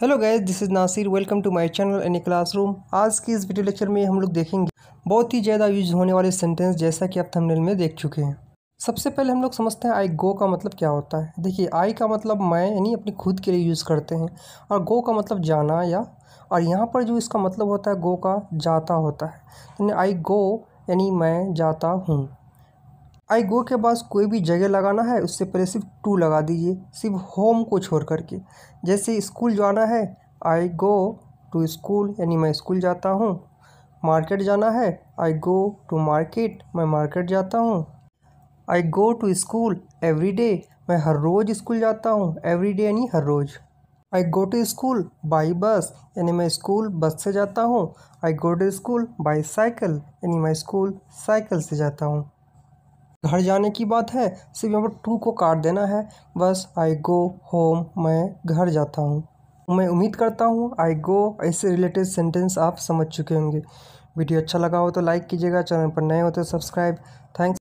hello guys this is Nasir welcome to my channel any classroom आज की इस video lecture में हम लोग देखेंगे बहुत ही ज़्यादा यूज होने वाले सेंटेंस जैसा कि आप थंबनेल में देख चुके हैं सबसे पहले हम लोग समझते हैं आई गो का मतलब क्या होता है देखिए आई का मतलब मैं यानी अपनी खुद के लिए यूज़ करते हैं और गो का मतलब जाना या और यहाँ पर जो इसका मतलब होता है गो का जाता होता है यानी आई गो यानी मैं जाता हूँ आई गो के पास कोई भी जगह लगाना है उससे पहले सिर्फ टू लगा दीजिए सिर्फ होम को छोड़ करके जैसे स्कूल जाना है आई गो टू स्कूल यानी मैं स्कूल जाता हूँ मार्केट जाना है आई गो टू मार्केट मैं मार्केट जाता हूँ I go to school every day मैं हर रोज़ स्कूल जाता हूँ एवरी डे यानी हर रोज़ I go to school by bus यानी मैं स्कूल बस से जाता हूँ I go to school by cycle यानी मैं स्कूल साइकिल से जाता हूँ घर जाने की बात है सिर्फ यहाँ पर टू को काट देना है बस आई गो होम मैं घर जाता हूँ मैं उम्मीद करता हूँ आई गो ऐसे रिलेटेड सेंटेंस आप समझ चुके होंगे वीडियो अच्छा लगा हो तो लाइक कीजिएगा चैनल पर नए हो तो सब्सक्राइब थैंक्स